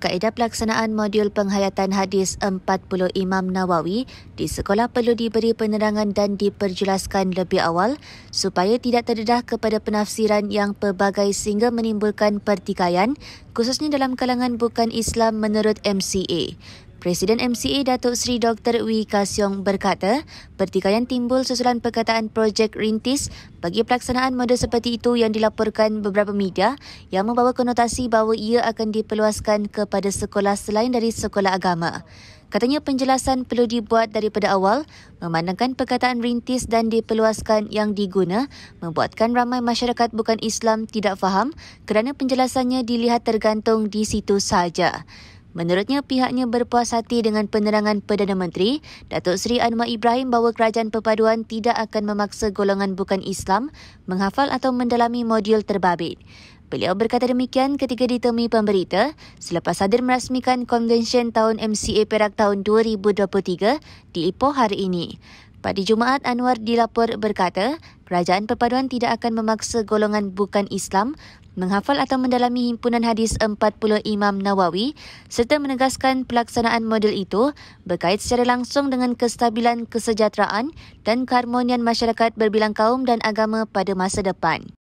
Kaedah pelaksanaan modul penghayatan hadis 40 Imam Nawawi di sekolah perlu diberi penerangan dan diperjelaskan lebih awal supaya tidak terdedah kepada penafsiran yang pelbagai sehingga menimbulkan pertikaian khususnya dalam kalangan bukan Islam menurut MCA. Presiden MCA Datuk Seri Dr. Wee Kasiong berkata, pertikaian timbul susulan perkataan projek rintis bagi pelaksanaan model seperti itu yang dilaporkan beberapa media yang membawa konotasi bahawa ia akan diperluaskan kepada sekolah selain dari sekolah agama. Katanya penjelasan perlu dibuat daripada awal memandangkan perkataan rintis dan diperluaskan yang diguna membuatkan ramai masyarakat bukan Islam tidak faham kerana penjelasannya dilihat tergantung di situ saja. Menurutnya, pihaknya berpuas hati dengan penerangan Perdana Menteri, Datuk Seri Anwar Ibrahim bahawa Kerajaan Perpaduan tidak akan memaksa golongan bukan Islam menghafal atau mendalami modul terbabit. Beliau berkata demikian ketika ditemui pemberita selepas hadir merasmikan konvensyen tahun MCA Perak tahun 2023 di Ipoh hari ini. Pada Jumaat, Anwar dilaporkan berkata Kerajaan Perpaduan tidak akan memaksa golongan bukan Islam menghafal atau mendalami himpunan hadis 40 Imam Nawawi serta menegaskan pelaksanaan model itu berkait secara langsung dengan kestabilan kesejahteraan dan keharmonian masyarakat berbilang kaum dan agama pada masa depan.